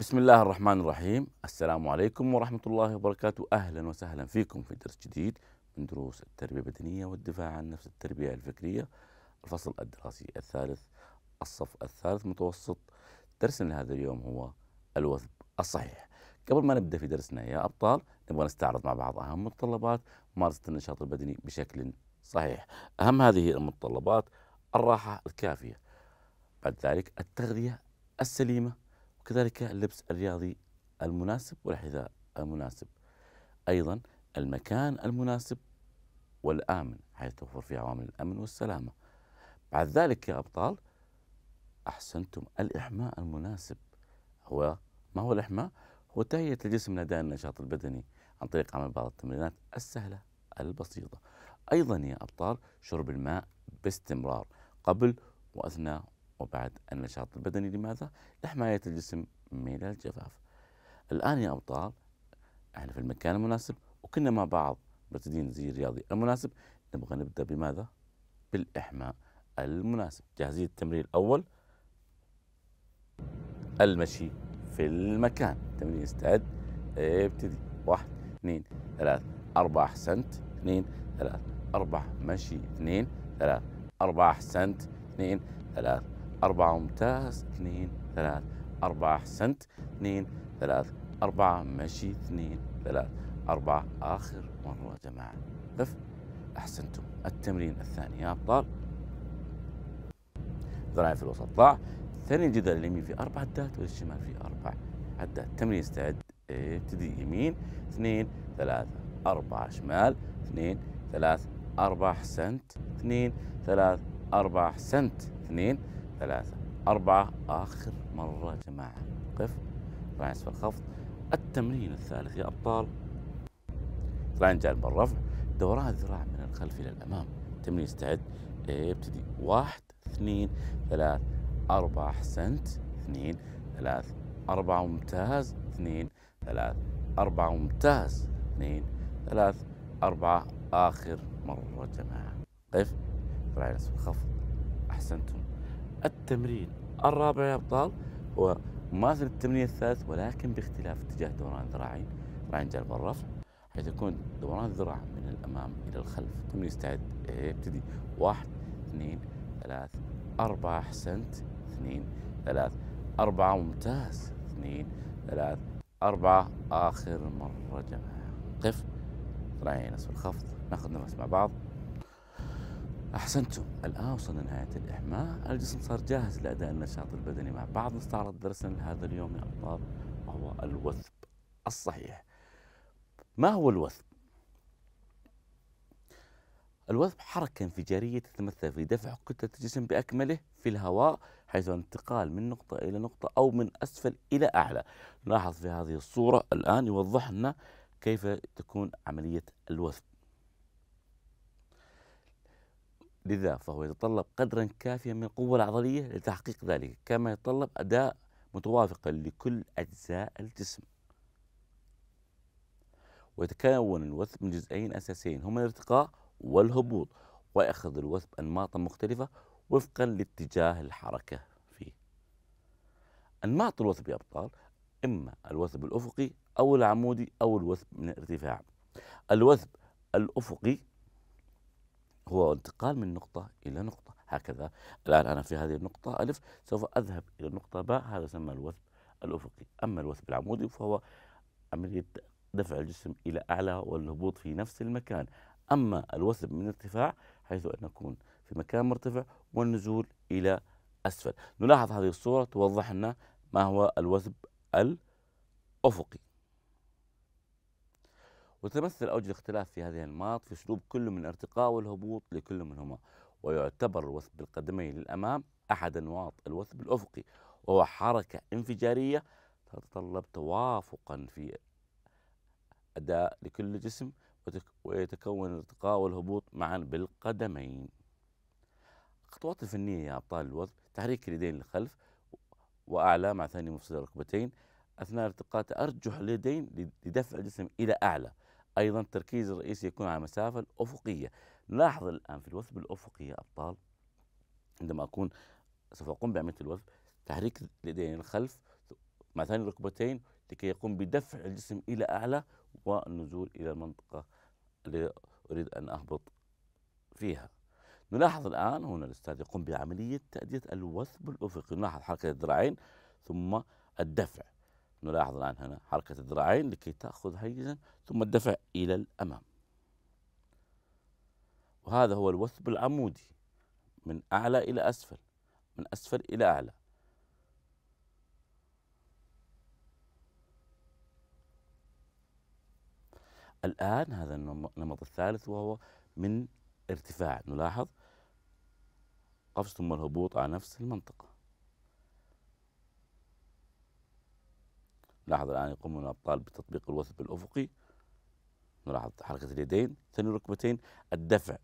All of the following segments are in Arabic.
بسم الله الرحمن الرحيم السلام عليكم ورحمة الله وبركاته أهلا وسهلا فيكم في درس جديد من دروس التربية البدنية والدفاع عن نفس التربية الفكرية الفصل الدراسي الثالث الصف الثالث متوسط درسنا لهذا اليوم هو الوثب الصحيح قبل ما نبدأ في درسنا يا أبطال نبغى نستعرض مع بعض أهم متطلبات ممارسة النشاط البدني بشكل صحيح أهم هذه المتطلبات الراحة الكافية بعد ذلك التغذية السليمة كذلك اللبس الرياضي المناسب والحذاء المناسب أيضا المكان المناسب والآمن حيث توفر فيه عوامل الأمن والسلامة بعد ذلك يا أبطال أحسنتم الإحماء المناسب هو ما هو الإحماء؟ هو تهيئة الجسم لاداء النشاط البدني عن طريق عمل بعض التمرينات السهلة البسيطة أيضا يا أبطال شرب الماء باستمرار قبل وأثناء وبعد النشاط البدني لماذا؟ لحماية الجسم من الجفاف الآن يا أبطال احنا في المكان المناسب وكنا مع بعض مرتدين زي الرياضي المناسب نبغى نبدأ بماذا؟ بالإحماء المناسب جاهزين التمرين الأول المشي في المكان تمرين استعد ابتدي واحد اثنين ثلاث أربعة أحسنت اثنين ثلاث أربعة مشي اثنين ثلاث أربعة أحسنت اثنين ثلاث أربعة ممتاز اثنين ثلاث أربعة أحسنت اثنين ثلاث أربعة مشي اثنين ثلاث أربعة آخر مرة جماعة لف أحسنتم التمرين الثاني يا أبطال ذراعي في الوسط ضاع ثاني الجدار اليمين في أربع عدات والشمال في أربع عدات تمرين استعد ابتدي يمين اثنين ثلاثة أربعة شمال اثنين ثلاث أربعة أحسنت اثنين ثلاث أربعة أحسنت اثنين ثلاثة أربعة آخر مرة جماعة قف طلعنا أسفل الخفض التمرين الثالث يا أبطال طلعنا جانب الرفع دوران الذراع من الخلف إلى الأمام تمرين استعد ابتدي إيه، واحد اثنين ثلاث أربعة أحسنت اثنين ثلاث أربعة ممتاز اثنين ثلاث أربعة ممتاز اثنين ثلاث أربعة آخر مرة جماعة قف طلعنا نصف الخفض أحسنتم التمرين الرابع يا أبطال هو مماثل التمرين الثالث ولكن باختلاف اتجاه دوران الذراعين ذراعين جلب الرفع حيث يكون دوران الذراع من الأمام إلى الخلف التمرين يستعد إيه، يبتدي واحد اثنين ثلاث أربعة أحسنت اثنين ثلاث أربعة ممتاز اثنين ثلاث أربعة آخر مرة جماعة قف ذراعين أسفل خفض ناخذ نفس مع بعض أحسنتم الآن وصلنا نهاية الإحماء الجسم صار جاهز لأداء النشاط البدني مع بعض نستعرض درسنا لهذا اليوم يا أبطال وهو الوثب الصحيح ما هو الوثب؟ الوثب حركة انفجارية تتمثل في دفع كتلة الجسم بأكمله في الهواء حيث الانتقال من نقطة إلى نقطة أو من أسفل إلى أعلى نلاحظ في هذه الصورة الآن يوضح لنا كيف تكون عملية الوثب لذا فهو يتطلب قدرا كافيا من القوة العضلية لتحقيق ذلك كما يتطلب أداء متوافقا لكل أجزاء الجسم ويتكون الوثب من جزئين أساسيين هما الارتقاء والهبوط ويأخذ الوثب أنماطا مختلفة وفقا لاتجاه الحركة فيه أنماط الوثب يا أبطال إما الوثب الأفقي أو العمودي أو الوثب من الارتفاع الوثب الأفقي هو انتقال من نقطة إلى نقطة هكذا الآن أنا في هذه النقطة ألف سوف أذهب إلى النقطة باء هذا يسمى الوثب الأفقي أما الوثب العمودي فهو عملية دفع الجسم إلى أعلى والهبوط في نفس المكان أما الوثب من ارتفاع حيث أن نكون في مكان مرتفع والنزول إلى أسفل نلاحظ هذه الصورة توضح لنا ما هو الوثب الأفقي وتتمثل أوجه الاختلاف في هذه الأنماط في أسلوب كل من الارتقاء والهبوط لكل منهما ويعتبر الوثب بالقدمين للأمام أحد أنواط الوثب الأفقي وهو حركة انفجارية تتطلب توافقا في أداء لكل جسم ويتكون الارتقاء والهبوط معا بالقدمين الخطوات الفنية يا أبطال الوثب تحريك اليدين للخلف وأعلى مع ثاني مفصل الركبتين أثناء ارتقاء تأرجح اليدين لدفع الجسم إلى أعلى أيضا التركيز الرئيسي يكون على المسافة الأفقية لاحظ الآن في الوثب الأفقي يا أبطال عندما أكون سوف أقوم بعملية الوثب تحريك اليدين الخلف مع ثاني الركبتين لكي يقوم بدفع الجسم إلى أعلى والنزول إلى المنطقة اللي أريد أن أهبط فيها نلاحظ الآن هنا الأستاذ يقوم بعملية تأدية الوثب الأفقي نلاحظ حركة الذراعين ثم الدفع نلاحظ الآن هنا حركة الذراعين لكي تأخذ حيزا ثم الدفع إلى الأمام وهذا هو الوثب العمودي من أعلى إلى أسفل من أسفل إلى أعلى الآن هذا النمط الثالث وهو من ارتفاع نلاحظ قفز ثم الهبوط على نفس المنطقة نلاحظ الآن يقومون الأبطال بتطبيق الوثب الأفقي نلاحظ حركة اليدين ثاني الركبتين الدفع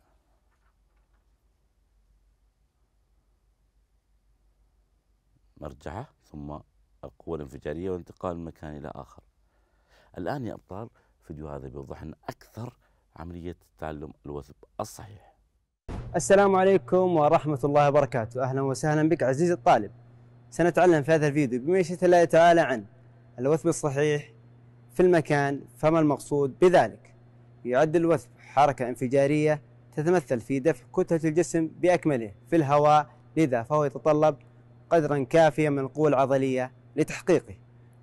مرجعة ثم القوة الانفجارية والانتقال من مكان إلى آخر الآن يا أبطال فيديو هذا بيوضح لنا أكثر عملية تعلم الوثب الصحيح السلام عليكم ورحمة الله وبركاته أهلا وسهلا بك عزيزي الطالب سنتعلم في هذا الفيديو بمشيئة الله تعالى عن الوثب الصحيح في المكان فما المقصود بذلك يعد الوثب حركة انفجارية تتمثل في دفع كتلة الجسم بأكمله في الهواء لذا فهو يتطلب قدرا كافيا من القوة العضلية لتحقيقه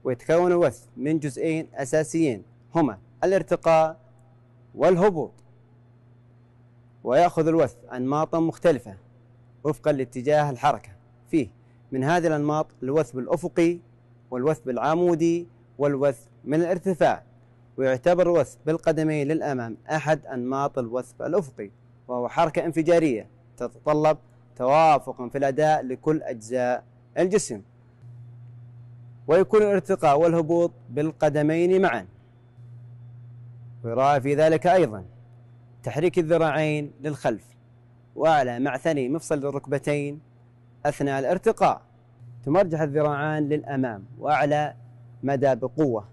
ويتكون الوثب من جزئين أساسيين هما الارتقاء والهبوط ويأخذ الوثب أنماطا مختلفة وفقا لاتجاه الحركة فيه من هذه الأنماط الوثب الأفقي والوثب العمودي والوثب من الارتفاع ويعتبر وثب بالقدمين للأمام أحد أنماط الوثب الأفقي وهو حركة انفجارية تتطلب توافقا في الأداء لكل أجزاء الجسم ويكون الارتقاء والهبوط بالقدمين معا ويراعي في ذلك أيضا تحريك الذراعين للخلف وأعلى مع ثني مفصل الركبتين أثناء الارتقاء تمرجح الذراعان للأمام وأعلى مدى بقوة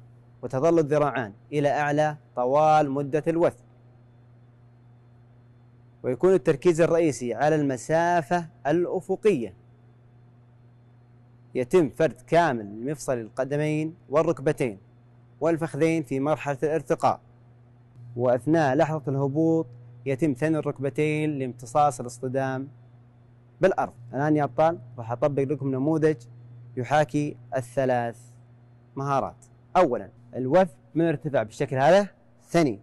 وتظل الذراعان إلى أعلى طوال مدة الوث ويكون التركيز الرئيسي على المسافة الأفقية يتم فرد كامل لمفصل القدمين والركبتين والفخذين في مرحلة الارتقاء وأثناء لحظة الهبوط يتم ثني الركبتين لامتصاص الاصطدام بالأرض الآن يا أبطال راح أطبق لكم نموذج يحاكي الثلاث مهارات أولا الوف من ارتفاع بالشكل هذا ثني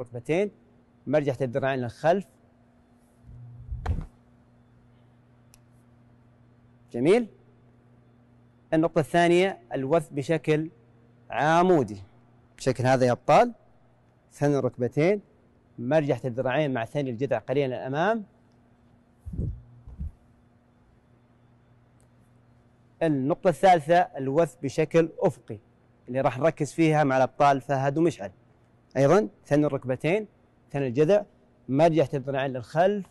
ركبتين مرجحة الذراعين للخلف جميل النقطة الثانية الوف بشكل عامودي بشكل هذا يا أبطال ثني الركبتين مرجحة الذراعين مع ثني الجذع قليلا للامام النقطة الثالثة الوث بشكل أفقي اللي راح نركز فيها مع الأبطال فهد ومشعل أيضا ثني الركبتين ثني الجذع مرجع الذراعين للخلف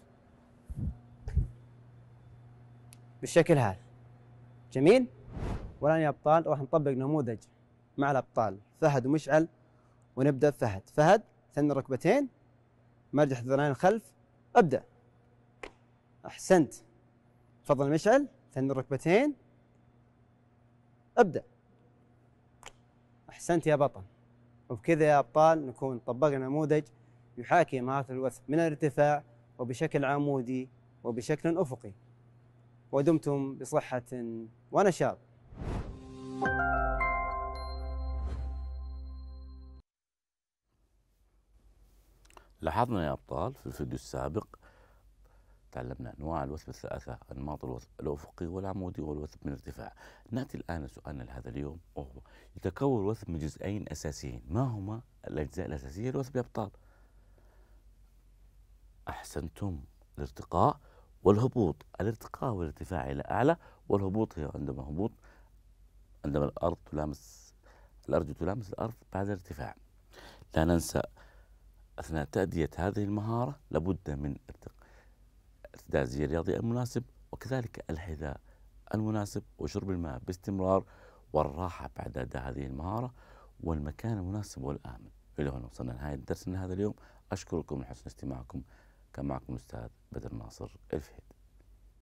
بالشكل هذا جميل والآن يا أبطال راح نطبق نموذج مع الأبطال فهد ومشعل ونبدأ فهد فهد ثني الركبتين مرجع الذراعين الخلف أبدأ أحسنت تفضل مشعل ثني الركبتين ابدأ أحسنت يا بطل وبكذا يا أبطال نكون طبقنا نموذج يحاكي مهارات الوثب من الارتفاع وبشكل عمودي وبشكل أفقي ودمتم بصحة ونشاط لاحظنا يا أبطال في الفيديو السابق تعلمنا أنواع الوثب الثلاثة أنماط الوثب الأفقي والعمودي والوثب من ارتفاع نأتي الآن لسؤالنا لهذا اليوم وهو يتكون الوثب من جزئين أساسيين ما هما الأجزاء الأساسية لوثب الأبطال أحسنتم الارتقاء والهبوط الارتقاء والارتفاع إلى أعلى والهبوط هي عندما هبوط عندما الأرض تلامس الأرض تلامس الأرض بعد الارتفاع لا ننسى أثناء تأدية هذه المهارة لابد من ارتقاء التدازي الرياضي المناسب وكذلك الحذاء المناسب وشرب الماء باستمرار والراحة بعد أداء هذه المهارة والمكان المناسب والآمن إلى هنا وصلنا لنهاية درسنا هذا اليوم أشكركم لحسن استماعكم كان معكم الأستاذ بدر ناصر الفهيد